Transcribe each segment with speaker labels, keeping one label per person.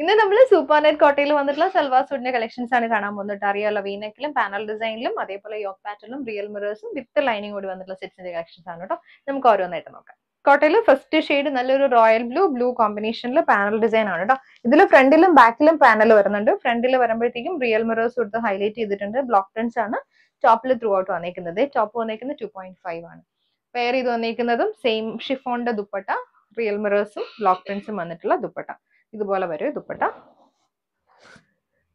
Speaker 1: ഇന്ന് നമ്മൾ super net കോട്ടയിൽ വന്നിട്ടുള്ള സൽവാർ സൂട്ടിന്റെ കളക്ഷൻസ് ആണ് കാണാൻ പോകുന്നത് അറിയാലോ വീനക്കിലും പാനൽ ഡിസൈനിലും അതേപോലെ യോക്ക് പാറ്റേണിലും റിയൽ മിറേഴ്സും വിത്ത് ലൈനിങ് കൂടി വന്നിട്ടുള്ള സെറ്റ്സിന്റെ കളക്ഷൻസ് ആണ് കേട്ടോ നമുക്ക് ഓരോന്നായിട്ട് നോക്കാം കോട്ടയിൽ ഫസ്റ്റ് ഷെയ്ഡ് നല്ലൊരു റോയൽ ബ്ലൂ ബ്ലൂ കോമ്പിനേഷനിൽ പാനൽ ഡിസൈൻ ആണ് കേട്ടോ ഇതിൽ ഫ്രണ്ടിലും ബാക്കിലും പാനൽ വരുന്നുണ്ട് ഫ്രണ്ടിൽ വരുമ്പോഴത്തേക്കും റിയൽ മിറേഴ്സ് കൊടുത്ത് ഹൈലൈറ്റ് ചെയ്തിട്ടുണ്ട് ബ്ലോക്ക് ടൺസ് ആണ് ടോപ്പിൽ ത്രൂ ഔട്ട് വന്നേക്കുന്നത് ടോപ്പ് വന്നേക്കുന്നത് ടു പോയിന്റ് ഫൈവ് ആണ് പെയർ ചെയ്ത് വന്നേക്കുന്നതും സെയിം ഷിഫോണിന്റെ ദുപ്പട്ട റിയൽ മിറേഴ്സും ബ്ലോക്ക് ടൺസും വന്നിട്ടുള്ള ദുപ്പട്ട ഇതുപോലെ വരും ദുപ്പട്ട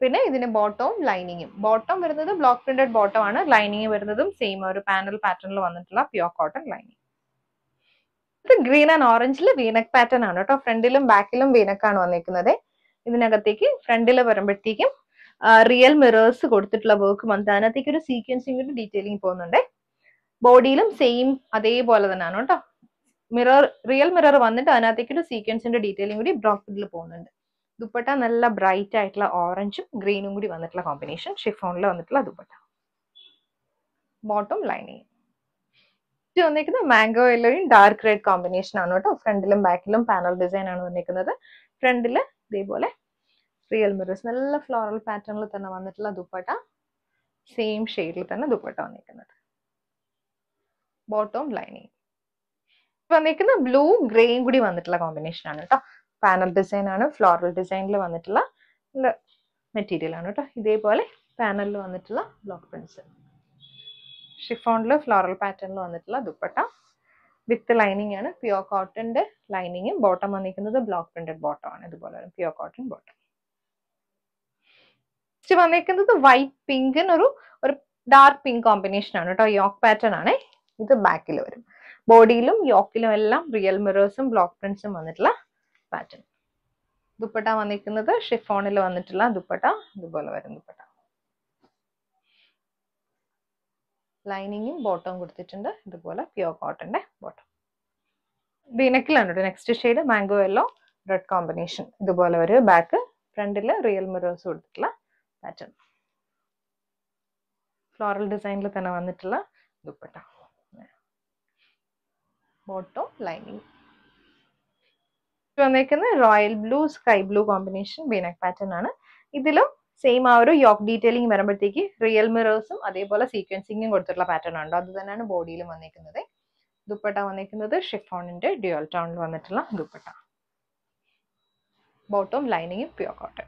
Speaker 1: പിന്നെ ഇതിന് ബോട്ടവും ലൈനിങ്ങും ബോട്ടം വരുന്നത് ബ്ലോക്ക് പ്രിന്റഡ് ബോട്ടം ആണ് ലൈനിങ് വരുന്നതും സെയിം ഒരു പാനൽ പാറ്റേണിൽ വന്നിട്ടുള്ള പ്യോർ കോട്ടൺ ലൈനിങ് ഇത് ഗ്രീൻ ആൻഡ് ഓറഞ്ചിൽ വീനക് പാറ്റേൺ ആണ് കേട്ടോ ഫ്രണ്ടിലും ബാക്കിലും വീനക്കാണ് വന്നിരിക്കുന്നത് ഇതിനകത്തേക്ക് ഫ്രണ്ടിൽ വരുമ്പോഴത്തേക്കും റിയൽ മിറേഴ്സ് കൊടുത്തിട്ടുള്ള വർക്ക് വന്നിട്ട് അതിനകത്തേക്ക് ഒരു സീക്വൻസിംഗ് ഒരു ഡീറ്റെയിലിംഗ് പോകുന്നുണ്ട് ബോഡിയിലും സെയിം അതേപോലെ തന്നെയാണ് കേട്ടോ മിറർ റിയൽ മിറർ വന്നിട്ട് അതിനകത്തേക്ക് ഒരു സീക്വൻസിന്റെ ഡീറ്റെയിലും കൂടി ബ്രോക്കഡിൽ പോകുന്നുണ്ട് ദുപ്പട്ട നല്ല ബ്രൈറ്റ് ആയിട്ടുള്ള ഓറഞ്ചും ഗ്രീനും കൂടി വന്നിട്ടുള്ള കോമ്പിനേഷൻ ഷിഫോണിൽ വന്നിട്ടുള്ള ദുപ്പട്ട ബോട്ടം ലൈനിങ് വന്നിരിക്കുന്നത് മാംഗോ യെല്ലോയും ഡാർക്ക് റെഡ് കോമ്പിനേഷൻ ആണ് കേട്ടോ ഫ്രണ്ടിലും ബാക്കിലും പാനൽ ഡിസൈൻ ആണ് വന്നിരിക്കുന്നത് ഫ്രണ്ടിൽ ഇതേപോലെ റിയൽ മിറേഴ്സ് നല്ല ഫ്ലോറൽ പാറ്റേണിൽ തന്നെ വന്നിട്ടുള്ള ദുപ്പട്ട സെയിം ഷെയ്ഡിൽ തന്നെ ദുപ്പട്ട വന്നിരിക്കുന്നത് ബോട്ടോം ലൈനിങ് വന്നിരിക്കുന്ന ബ്ലൂ ഗ്രേയും കൂടി വന്നിട്ടുള്ള കോമ്പിനേഷൻ ആണ് കേട്ടോ പാനൽ ഡിസൈൻ ആണ് ഫ്ലോറൽ ഡിസൈനിൽ വന്നിട്ടുള്ള മെറ്റീരിയൽ ആണ് കേട്ടോ ഇതേപോലെ പാനലിൽ വന്നിട്ടുള്ള ബ്ലോക്ക് പ്രിൻസ് ഷിഫോണിൽ ഫ്ലോറൽ പാറ്റേണിൽ വന്നിട്ടുള്ള ദുപ്പട്ട വിത്ത് ലൈനിങ് ആണ് പ്യുവർ കോട്ടന്റെ ലൈനിങ് ബോട്ടം വന്നിരിക്കുന്നത് ബ്ലോക്ക് പ്രിന്റഡ് ബോട്ടം ആണ് ഇതുപോലെ പ്യുവർ കോട്ടൺ ബോട്ടം നെക്സ്റ്റ് വന്നിരിക്കുന്നത് വൈറ്റ് പിങ്കിന് ഒരു ഒരു ഡാർക്ക് പിങ്ക് കോമ്പിനേഷൻ ആണ് കേട്ടോ യോക്ക് പാറ്റേൺ ആണ് ഇത് ബാക്കിൽ വരും ബോഡിയിലും യോക്കിലും എല്ലാം റിയൽ മിറേഴ്സും ബ്ലോക്ക് പ്രിന്റ്സും വന്നിട്ടുള്ള പാറ്റേൺ ദുപ്പട്ട വന്നിരിക്കുന്നത് ഷിഫോണിൽ വന്നിട്ടുള്ള ദുപ്പട്ട ഇതുപോലെ വരും ദുപ്പട്ട ലൈനിങ്ങും ബോട്ടവും കൊടുത്തിട്ടുണ്ട് ഇതുപോലെ പ്യുവർ കോട്ടന്റെ ബോട്ടം ബീനക്കിലാണ് കേട്ടോ next shade mango yellow red combination ഇതുപോലെ ഒരു ബാക്ക് ഫ്രണ്ടിൽ റിയൽ മിറേഴ്സ് കൊടുത്തിട്ടുള്ള പാറ്റേൺ ഫ്ലോറൽ ഡിസൈനിൽ തന്നെ വന്നിട്ടുള്ള ദുപ്പട്ട ബോട്ടം ലൈനിങ് വന്നേക്കുന്നത് royal blue sky blue combination ബീനക് പാറ്റേൺ ആണ് ഇതിലും സെയിം ആ ഒരു യോക്ക് ഡീറ്റെയിലിംഗ് വരുമ്പോഴത്തേക്ക് റിയൽ മിറേഴ്സും അതേപോലെ സീക്വൻസിങ്ങും കൊടുത്തിട്ടുള്ള പാറ്റേൺ ഉണ്ടോ അത് തന്നെയാണ് ബോഡിയിലും വന്നേക്കുന്നത് ദുപ്പട്ട വന്നിരിക്കുന്നത് ഷിഫോണിന്റെ ഡ്യുവൽ ടൗണിൽ വന്നിട്ടുള്ള ദുപ്പട്ട ബോട്ടവും ലൈനിങ്ങും പ്യുവർ കോട്ടൺ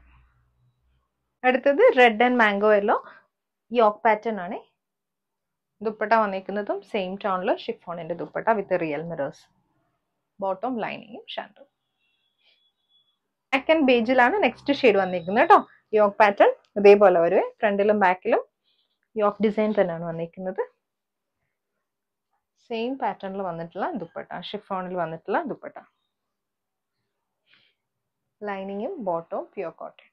Speaker 1: അടുത്തത് red and mango yellow yoke pattern ആണ് ദുപ്പട്ട വന്നിരിക്കുന്നതും സെയിം ടോണിൽ ഷിഫോണിൻ്റെ dupatta with real mirrors bottom ലൈനിങ്ങും ഷാൻഡും അക്കൻ ബേജിലാണ് നെക്സ്റ്റ് ഷെയ്ഡ് വന്നിരിക്കുന്നത് കേട്ടോ യോക്ക് പാറ്റേൺ ഇതേപോലെ വരുവേ ഫ്രണ്ടിലും ബാക്കിലും യോക്ക് ഡിസൈൻ തന്നെയാണ് വന്നിരിക്കുന്നത് സെയിം പാറ്റേണിൽ വന്നിട്ടുള്ള ദുപ്പട്ട ഷിഫോണിൽ വന്നിട്ടുള്ള ദുപ്പട്ട ലൈനിങ്ങും ബോട്ടവും പ്യൂർ കോട്ടൺ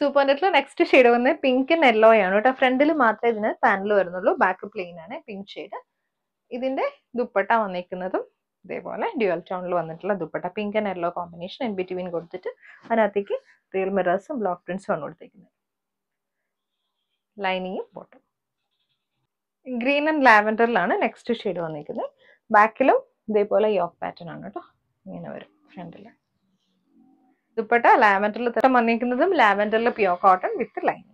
Speaker 1: സൂപ്പർ നെറ്റിൽ നെക്സ്റ്റ് ഷെയ്ഡ് വന്ന് പിങ്ക് യെല്ലോ ആണ് കേട്ടോ ഫ്രണ്ടിൽ മാത്രമേ ഇതിന് പാനൽ വരുന്നുള്ളൂ ബാക്ക് പ്ലെയിൻ ആണ് പിങ്ക് ഷെയ്ഡ് ഇതിന്റെ ദുപ്പട്ട വന്നിരിക്കുന്നതും ഇതേപോലെ ഡ്യുവൽ ടോണിൽ വന്നിട്ടുള്ള dupatta pink and yellow combination in between കൊടുത്തിട്ട് അതിനകത്തേക്ക് റിയൽ മിറേഴ്സും ബ്ലോക്ക് പ്രിൻസും ആണ് കൊടുത്തിരിക്കുന്നത് ലൈനിങ്ങും ബോട്ടം ഗ്രീൻ ആൻഡ് ലാവൻഡറിലാണ് നെക്സ്റ്റ് ഷെയ്ഡ് വന്നിരിക്കുന്നത് ബാക്കിലും ഇതേപോലെ യോക്ക് പാറ്റേൺ ആണ് കേട്ടോ ഇങ്ങനെ വരും ഫ്രണ്ടിൽ ദുപ്പട്ട ലാവൻഡറിൽ തട്ടം വന്നിരിക്കുന്നതും ലാവൻഡറിൽ പ്യുവർ കോട്ടൺ വിത്ത് ലൈൻ